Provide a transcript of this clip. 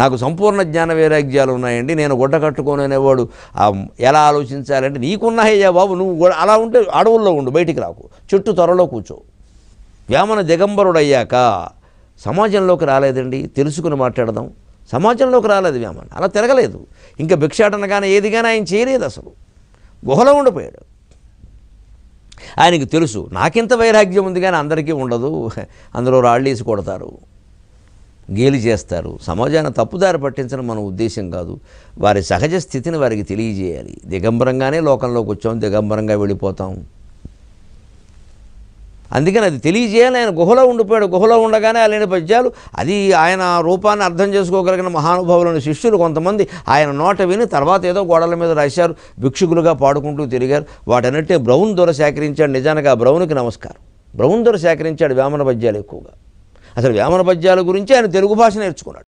నాకు సంపూర్ణ జ్ఞాన వైరాగ్యాలు ఉన్నాయండి నేను గుడ్డ కట్టుకొని అనేవాడు ఎలా ఆలోచించాలంటే నీకున్నాయ్యా బాబు నువ్వు అలా ఉంటే అడవుల్లో ఉండు బయటికి రాకు చుట్టూ త్వరలో కూర్చో వేమన దిగంబరుడయ్యాక సమాజంలోకి రాలేదండి తెలుసుకుని మాట్లాడదాం సమాజంలోకి రాలేదు వేమన అలా తిరగలేదు ఇంకా భిక్షాటన కానీ ఏది కానీ ఆయన చేయలేదు అసలు గుహలో ఉండిపోయాడు ఆయనకు తెలుసు నాకింత వైరాగ్యం ఉంది కానీ అందరికీ ఉండదు అందులో వేసి కొడతారు గేలి చేస్తారు సమాజాన్ని తప్పుదారి పట్టించడం మన ఉద్దేశం కాదు వారి సహజ స్థితిని వారికి తెలియజేయాలి దిగంబరంగానే లోకంలోకి వచ్చాం దిగంబరంగా వెళ్ళిపోతాం అందుకని అది తెలియజేయాలి ఆయన గుహలో ఉండిపోయాడు గుహలో ఉండగానే అలాంటి పద్యాలు అది ఆయన రూపాన్ని అర్థం చేసుకోగలిగిన మహానుభావులను శిష్యులు కొంతమంది ఆయన నోట విని తర్వాత ఏదో గోడల మీద రాశారు భిక్షుకులుగా పాడుకుంటూ తిరిగారు వాటన్నిటినీ బ్రౌన్ దొర సేకరించాడు నిజానికి ఆ బ్రౌన్కి నమస్కారం బ్రౌన్ దొర సేకరించాడు వేమన పద్యాలు ఎక్కువగా అసలు వేమన పద్యాల గురించి ఆయన తెలుగు భాష నేర్చుకున్నాడు